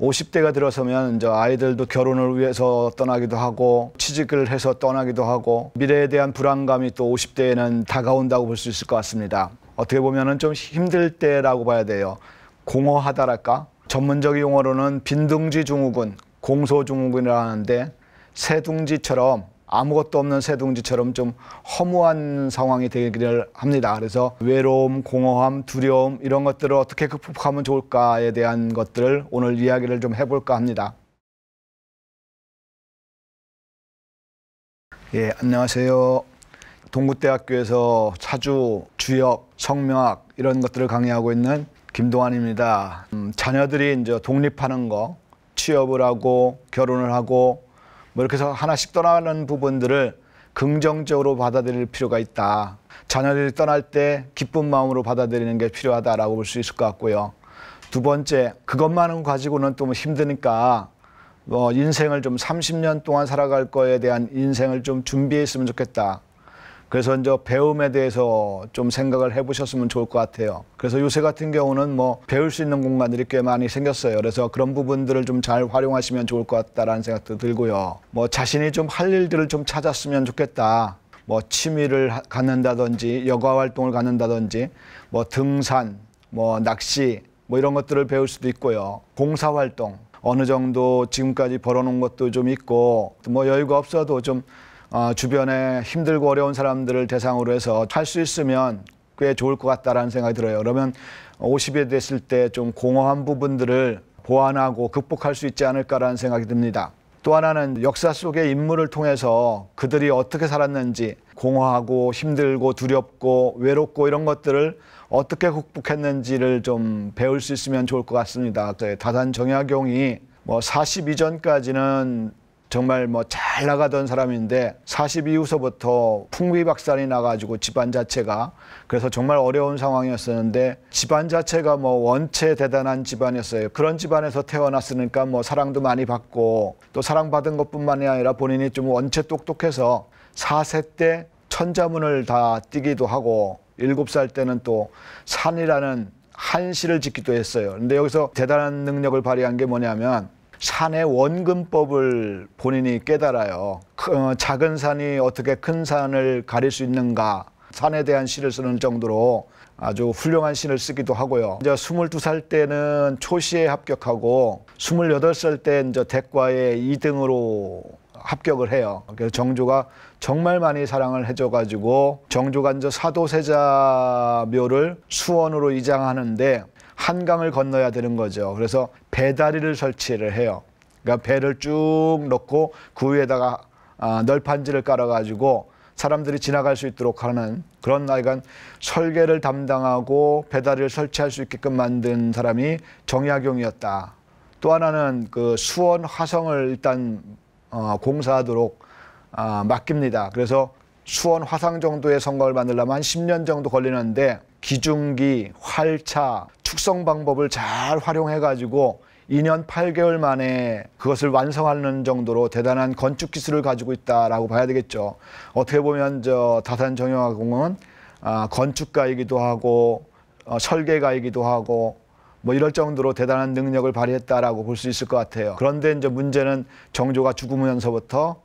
50대가 들어서면 저 아이들도 결혼을 위해서 떠나기도 하고 취직을 해서 떠나기도 하고 미래에 대한 불안감이 또 50대에는 다가온다고 볼 수 있을 것 같습니다. 어떻게 보면은 좀 힘들 때라고 봐야 돼요. 공허하다랄까? 전문적 인 용어로는 빈둥지 증후군, 공소증후군이라는데 하 새둥지처럼 아무것도 없는 새둥지처럼 좀 허무한 상황이 되기를 합니다. 그래서 외로움, 공허함, 두려움 이런 것들을 어떻게 극복하면 좋을까에 대한 것들을 오늘 이야기를 좀 해볼까 합니다. 예, 안녕하세요. 동국대학교에서 차주, 주역, 성명학 이런 것들을 강의하고 있는 김동환입니다. 음, 자녀들이 이제 독립하는 거, 취업을 하고 결혼을 하고 뭐 이렇게 해서 하나씩 떠나는 부분들을 긍정적으로 받아들일 필요가 있다. 자녀들이 떠날 때 기쁜 마음으로 받아들이는 게 필요하다라고 볼 수 있을 것 같고요. 두 번째, 그것만 은 가지고는 또 뭐 힘드니까 뭐 인생을 좀 30년 동안 살아갈 거에 대한 인생을 좀 준비했으면 좋겠다. 그래서 이제 배움에 대해서 좀 생각을 해보셨으면 좋을 것 같아요. 그래서 요새 같은 경우는 뭐 배울 수 있는 공간들이 꽤 많이 생겼어요. 그래서 그런 부분들을 좀 잘 활용하시면 좋을 것 같다라는 생각도 들고요. 뭐 자신이 좀 할 일들을 좀 찾았으면 좋겠다. 뭐 취미를 갖는다든지 여가 활동을 갖는다든지 뭐 등산, 뭐 낚시 뭐 이런 것들을 배울 수도 있고요. 공사 활동 어느 정도 지금까지 벌어놓은 것도 좀 있고 뭐 여유가 없어도 좀 어, 주변에 힘들고 어려운 사람들을 대상으로 해서 할 수 있으면 꽤 좋을 것 같다라는 생각이 들어요. 그러면 50이 됐을 때 좀 공허한 부분들을 보완하고 극복할 수 있지 않을까라는 생각이 듭니다. 또 하나는 역사 속의 인물을 통해서 그들이 어떻게 살았는지 공허하고 힘들고 두렵고 외롭고 이런 것들을 어떻게 극복했는지를 좀 배울 수 있으면 좋을 것 같습니다. 네, 다산 정약용이 뭐4이전까지는 정말 뭐 잘 나가던 사람인데 4이후서부터 풍비박산이 나가지고 집안 자체가 그래서 정말 어려운 상황이었었는데 집안 자체가 뭐 원체 대단한 집안이었어요. 그런 집안에서 태어났으니까 뭐 사랑도 많이 받고 또 사랑받은 것뿐만이 아니라 본인이 좀 원체 똑똑해서 4세 때 천자문을 다 뛰기도 하고 7살 때는 또 산이라는 한시를 짓기도 했어요. 근데 여기서 대단한 능력을 발휘한 게 뭐냐면 산의 원근법을 본인이 깨달아요. 그, 작은 산이 어떻게 큰 산을 가릴 수 있는가. 산에 대한 시를 쓰는 정도로 아주 훌륭한 시를 쓰기도 하고요. 이제 22살 때는 초시에 합격하고 28살 때는 이제 대과에 2등으로 합격을 해요. 그래서 정조가 정말 많이 사랑을 해줘가지고 정조가 이제 사도세자 묘를 수원으로 이장하는데 한강을 건너야 되는 거죠. 그래서 배다리를 설치를 해요. 그러니까 배를 쭉 넣고 그 위에다가 아, 널판지를 깔아가지고 사람들이 지나갈 수 있도록 하는 그런 나이간 설계를 담당하고 배다리를 설치할 수 있게끔 만든 사람이 정약용이었다. 또 하나는 그 수원 화성을 일단 어, 공사하도록 아, 맡깁니다. 그래서 수원 화상 정도의 성곽을 만들려면 한 10년 정도 걸리는데 기중기, 활차, 축성 방법을 잘 활용해 가지고 2년 8개월 만에 그것을 완성하는 정도로 대단한 건축 기술을 가지고 있다라고 봐야 되겠죠. 어떻게 보면 저 다산 정형화공은 아, 건축가이기도 하고 어, 설계가이기도 하고 뭐 이럴 정도로 대단한 능력을 발휘했다라고 볼 수 있을 것 같아요. 그런데 이제 문제는 정조가 죽으면서부터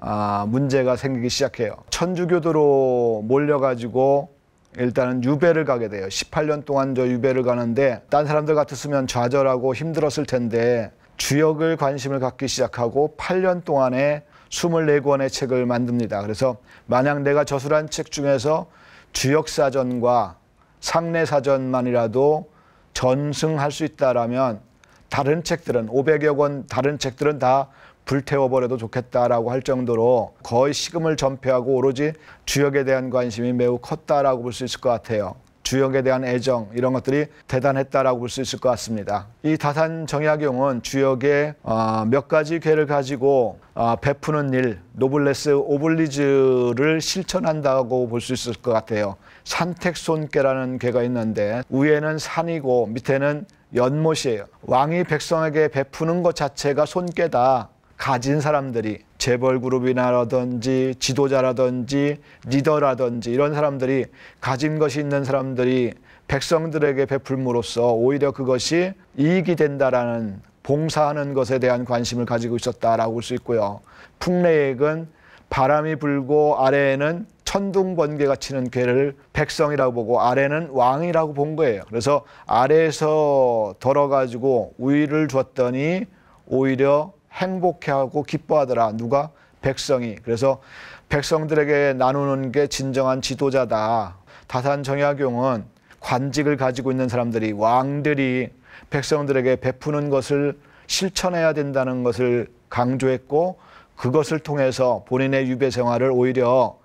아, 문제가 생기기 시작해요. 천주교도로 몰려가지고 일단은 유배를 가게 돼요. 18년 동안 저 유배를 가는데 딴 사람들 같았으면 좌절하고 힘들었을 텐데 주역을 관심을 갖기 시작하고 8년 동안에 24권의 책을 만듭니다. 그래서 만약 내가 저술한 책 중에서 주역사전과 상례사전만이라도 전승할 수 있다라면 다른 책들은 500여 권 다른 책들은 다 불태워버려도 좋겠다라고 할 정도로 거의 식음을 전폐하고 오로지 주역에 대한 관심이 매우 컸다라고 볼 수 있을 것 같아요. 주역에 대한 애정 이런 것들이 대단했다라고 볼 수 있을 것 같습니다. 이 다산 정약용은 주역에몇 아, 가지 괴를 가지고 아, 베푸는 일 노블레스 오블리즈를 실천한다고 볼 수 있을 것 같아요. 산택손괴라는 괴가 있는데 위에는 산이고 밑에는 연못이에요. 왕이 백성에게 베푸는 것 자체가 손깨다. 가진 사람들이 재벌 그룹이나라든지 지도자라든지 리더라든지 이런 사람들이 가진 것이 있는 사람들이 백성들에게 베풀므로써 오히려 그것이 이익이 된다라는 봉사하는 것에 대한 관심을 가지고 있었다라고 볼 수 있고요. 풍래액은 바람이 불고 아래에는 천둥 번개가 치는 괴를 백성이라고 보고 아래는 왕이라고 본 거예요. 그래서 아래에서 덜어 가지고 우위를 줬더니 오히려 행복해하고 기뻐하더라. 누가? 백성이. 그래서 백성들에게 나누는 게 진정한 지도자다. 다산 정약용은 관직을 가지고 있는 사람들이 왕들이 백성들에게 베푸는 것을 실천해야 된다는 것을 강조했고 그것을 통해서 본인의 유배 생활을 오히려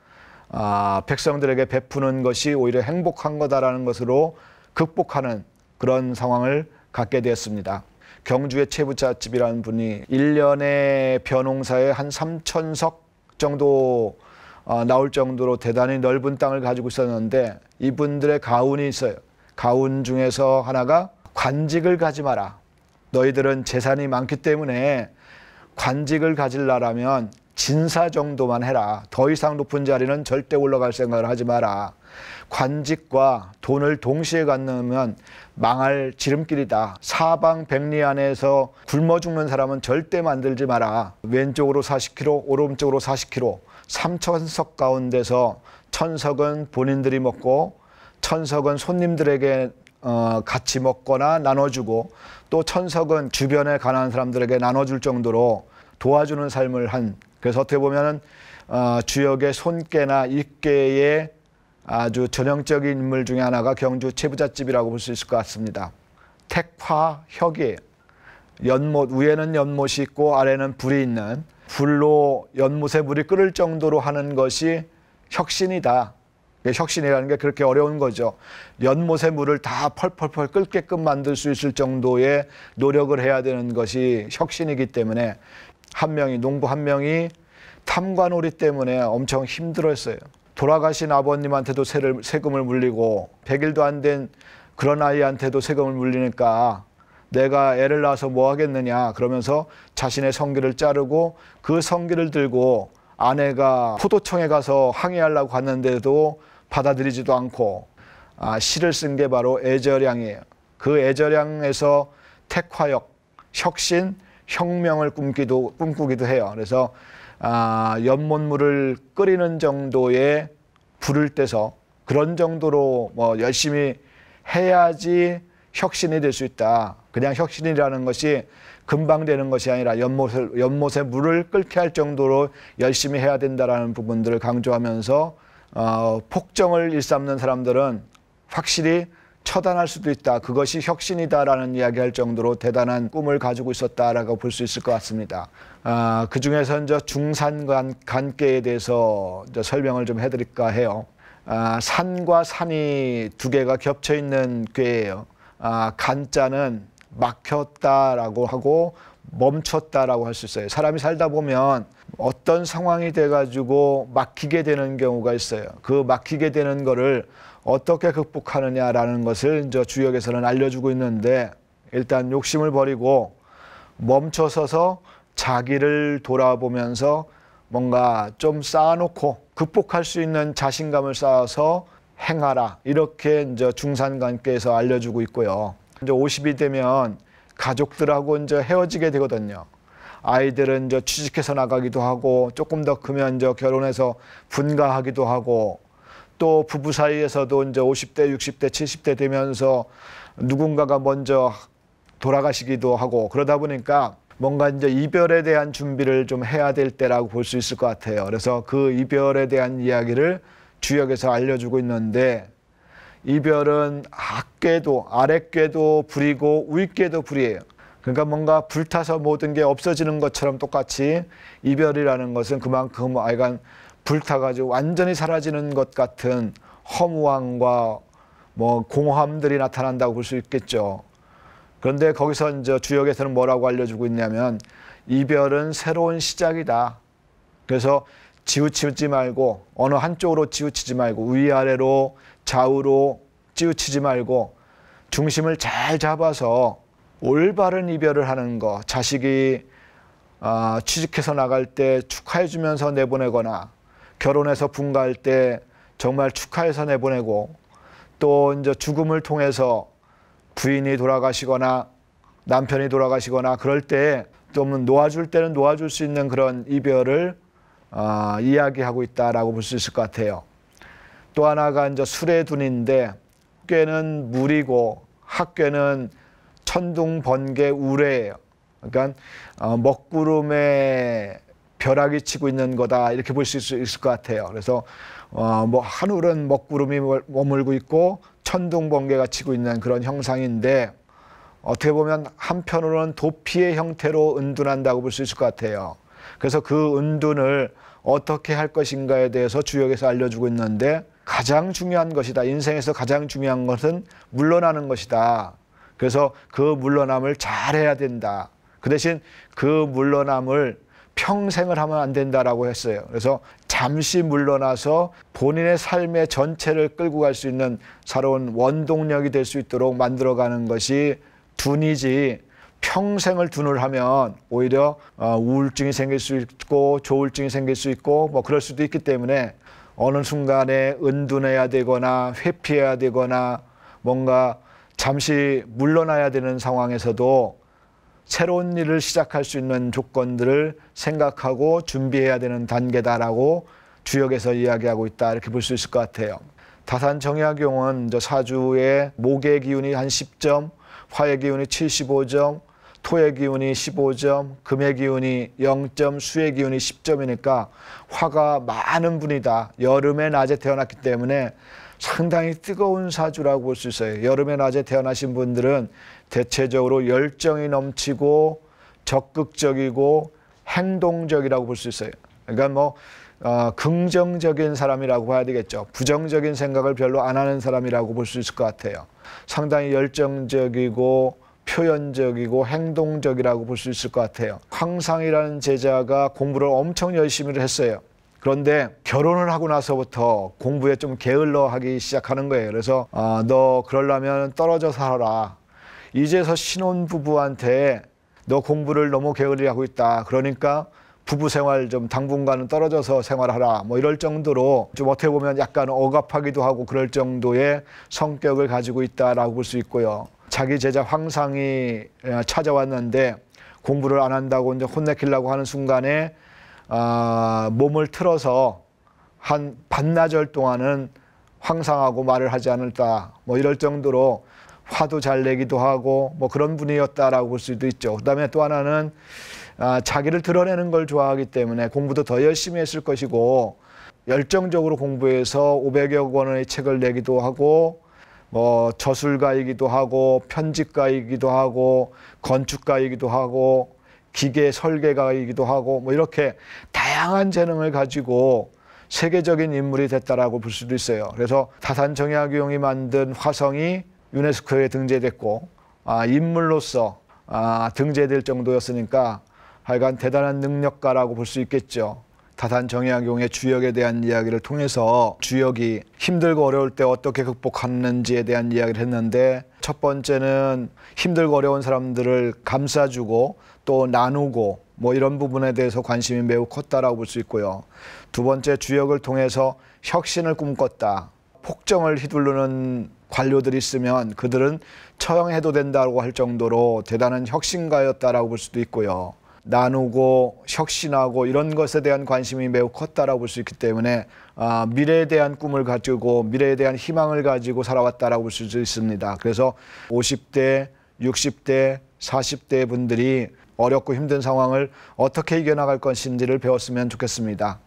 아, 백성들에게 베푸는 것이 오히려 행복한 거다라는 것으로 극복하는 그런 상황을 갖게 되었습니다. 경주의 최부자집이라는 분이 1년에 변홍사에 한 3천석 정도 아, 나올 정도로 대단히 넓은 땅을 가지고 있었는데 이분들의 가훈이 있어요. 가훈 중에서 하나가 관직을 가지 마라. 너희들은 재산이 많기 때문에 관직을 가질라라면 진사 정도만 해라. 더 이상 높은 자리는 절대 올라갈 생각을 하지 마라. 관직과 돈을 동시에 갖는면 망할 지름길이다. 사방 백리 안에서 굶어 죽는 사람은 절대 만들지 마라. 왼쪽으로 40km, 오른쪽으로 40km. 삼천석 가운데서 천석은 본인들이 먹고 천석은 손님들에게 어, 같이 먹거나 나눠주고 또 천석은 주변에 가난한 사람들에게 나눠줄 정도로 도와주는 삶을 한 그래서 어떻게 보면은 어, 주역의 손깨나 입깨의 아주 전형적인 인물 중에 하나가 경주 채부잣집이라고 볼 수 있을 것 같습니다. 택화혁이 연못 위에는 연못이 있고 아래는 불이 있는 불로 연못에 물이 끓을 정도로 하는 것이 혁신이다. 예, 혁신이라는 게 그렇게 어려운 거죠. 연못에 물을 다 펄펄펄 끓게끔 만들 수 있을 정도의 노력을 해야 되는 것이 혁신이기 때문에 한 명이 농부 한 명이 탐관오리 때문에 엄청 힘들었어요. 돌아가신 아버님한테도 세를, 세금을 물리고 100일도 안 된 그런 아이한테도 세금을 물리니까 내가 애를 낳아서 뭐 하겠느냐 그러면서 자신의 성기를 자르고 그 성기를 들고 아내가 포도청에 가서 항의하려고 갔는데도 받아들이지도 않고 아, 시를 쓴 게 바로 애절량이에요. 그 애절량에서 택화역, 혁신, 혁명을 꿈기도 꿈꾸기도 해요. 그래서 아, 연못물을 끓이는 정도의 불을 떼서 그런 정도로 뭐 열심히 해야지 혁신이 될 수 있다. 그냥 혁신이라는 것이 금방 되는 것이 아니라 연못을, 연못에 물을 끓게 할 정도로 열심히 해야 된다라는 부분들을 강조하면서 어, 폭정을 일삼는 사람들은 확실히 처단할 수도 있다. 그것이 혁신이다라는 이야기할 정도로 대단한 꿈을 가지고 있었다라고 볼 수 있을 것 같습니다. 아, 그 중에서 저 중산 관계에 대해서 설명을 좀 해드릴까 해요. 아, 산과 산이 두 개가 겹쳐 있는 꾀예요. 아, 간자는 막혔다라고 하고 멈췄다라고 할 수 있어요. 사람이 살다 보면 어떤 상황이 돼가지고 막히게 되는 경우가 있어요. 그 막히게 되는 거를 어떻게 극복하느냐라는 것을 이제 주역에서는 알려주고 있는데 일단 욕심을 버리고 멈춰서서 자기를 돌아보면서 뭔가 좀 쌓아놓고 극복할 수 있는 자신감을 쌓아서 행하라 이렇게 이제 중산관계에서 알려주고 있고요. 이제 50이 되면 가족들하고 이제 헤어지게 되거든요. 아이들은 이제 취직해서 나가기도 하고 조금 더 크면 이제 결혼해서 분가하기도 하고 또 부부 사이에서도 이제 50대, 60대, 70대 되면서 누군가가 먼저 돌아가시기도 하고 그러다 보니까 뭔가 이제 이별에 대한 준비를 좀 해야 될 때라고 볼 수 있을 것 같아요. 그래서 그 이별에 대한 이야기를 주역에서 알려주고 있는데 이별은 악계도 아랫계도 불이고 윗계도 불이에요. 그러니까 뭔가 불타서 모든 게 없어지는 것처럼 똑같이 이별이라는 것은 그만큼 아이간 불타가지고 완전히 사라지는 것 같은 허무함과 뭐 공허함들이 나타난다고 볼 수 있겠죠. 그런데 거기서 이제 주역에서는 뭐라고 알려주고 있냐면 이별은 새로운 시작이다. 그래서 지우치지 말고 어느 한쪽으로 지우치지 말고 위아래로 좌우로 찌우치지 말고 중심을 잘 잡아서 올바른 이별을 하는 거 자식이 아, 취직해서 나갈 때 축하해 주면서 내보내거나 결혼해서 분가할 때 정말 축하해서 내보내고 또 이제 죽음을 통해서 부인이 돌아가시거나 남편이 돌아가시거나 그럴 때 또는 놓아줄 때는 놓아줄 수 있는 그런 이별을 어, 이야기하고 있다라고 볼 수 있을 것 같아요. 또 하나가 이제 수레둔인데 학는 물이고 학교는 천둥 번개 우레예요. 그러니까 어, 먹구름에 벼락이 치고 있는 거다 이렇게 볼 수 있을 것 같아요. 그래서 어, 뭐 하늘은 먹구름이 머물고 있고 천둥 번개가 치고 있는 그런 형상인데 어떻게 보면 한편으로는 도피의 형태로 은둔한다고 볼 수 있을 것 같아요. 그래서 그 은둔을 어떻게 할 것인가에 대해서 주역에서 알려주고 있는데 가장 중요한 것이다. 인생에서 가장 중요한 것은 물러나는 것이다. 그래서 그 물러남을 잘해야 된다. 그 대신 그 물러남을 평생을 하면 안 된다라고 했어요. 그래서 잠시 물러나서 본인의 삶의 전체를 끌고 갈 수 있는 새로운 원동력이 될 수 있도록 만들어가는 것이 둔이지 평생을 둔을 하면 오히려 어, 우울증이 생길 수 있고 조울증이 생길 수 있고 뭐 그럴 수도 있기 때문에 어느 순간에 은둔해야 되거나 회피해야 되거나 뭔가 잠시 물러나야 되는 상황에서도 새로운 일을 시작할 수 있는 조건들을 생각하고 준비해야 되는 단계다라고 주역에서 이야기하고 있다 이렇게 볼 수 있을 것 같아요. 다산 정약용은 저 사주의 목의 기운이 한 10점, 화의 기운이 75점, 토의 기운이 15점, 금의 기운이 0점, 수의 기운이 10점이니까 화가 많은 분이다. 여름에 낮에 태어났기 때문에 상당히 뜨거운 사주라고 볼 수 있어요. 여름에 낮에 태어나신 분들은 대체적으로 열정이 넘치고 적극적이고 행동적이라고 볼 수 있어요. 그러니까 뭐 어, 긍정적인 사람이라고 봐야 되겠죠. 부정적인 생각을 별로 안 하는 사람이라고 볼 수 있을 것 같아요. 상당히 열정적이고 표현적이고 행동적이라고 볼 수 있을 것 같아요. 황상이라는 제자가 공부를 엄청 열심히 했어요. 그런데 결혼을 하고 나서부터 공부에 좀 게을러 하기 시작하는 거예요. 그래서 어, 너 그러려면 떨어져 살아라. 이제서 신혼부부한테 너 공부를 너무 게을리 하고 있다. 그러니까 부부 생활 좀 당분간은 떨어져서 생활하라. 뭐 이럴 정도로 좀 어떻게 보면 약간 억압하기도 하고 그럴 정도의 성격을 가지고 있다라고 볼 수 있고요. 자기 제자 황상이 찾아왔는데 공부를 안 한다고 이제 혼내키려고 하는 순간에 아, 몸을 틀어서 한 반나절 동안은 황상하고 말을 하지 않을까 뭐 이럴 정도로 화도 잘 내기도 하고 뭐 그런 분이었다라고 볼 수도 있죠. 그다음에 또 하나는 아, 자기를 드러내는 걸 좋아하기 때문에 공부도 더 열심히 했을 것이고 열정적으로 공부해서 500여 권의 책을 내기도 하고 뭐 저술가이기도 하고 편집가이기도 하고 건축가이기도 하고 기계 설계가이기도 하고 뭐 이렇게 다양한 재능을 가지고 세계적인 인물이 됐다라고 볼 수도 있어요. 그래서 다산 정약용이 만든 화성이 유네스코에 등재됐고 아, 인물로서 아, 등재될 정도였으니까 하여간 대단한 능력가라고 볼 수 있겠죠. 다산 정약용의 주역에 대한 이야기를 통해서 주역이 힘들고 어려울 때 어떻게 극복하는지에 대한 이야기를 했는데 첫 번째는 힘들고 어려운 사람들을 감싸주고 또 나누고 뭐 이런 부분에 대해서 관심이 매우 컸다라고 볼 수 있고요. 두 번째 주역을 통해서 혁신을 꿈꿨다. 폭정을 휘두르는 관료들이 있으면 그들은 처형해도 된다고 할 정도로 대단한 혁신가였다라고 볼 수도 있고요. 나누고 혁신하고 이런 것에 대한 관심이 매우 컸다라고 볼 수 있기 때문에 아, 미래에 대한 꿈을 가지고 미래에 대한 희망을 가지고 살아왔다라고 볼 수 있습니다. 그래서 50대, 60대, 40대 분들이 어렵고 힘든 상황을 어떻게 이겨나갈 것인지를 배웠으면 좋겠습니다.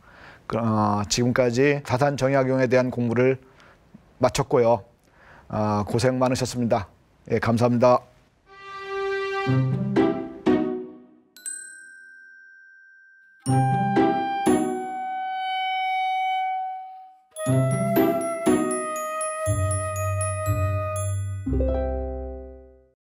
어, 지금까지 다산 정약용에 대한 공부를 마쳤고요. 아, 고생 많으셨습니다. 예, 감사합니다.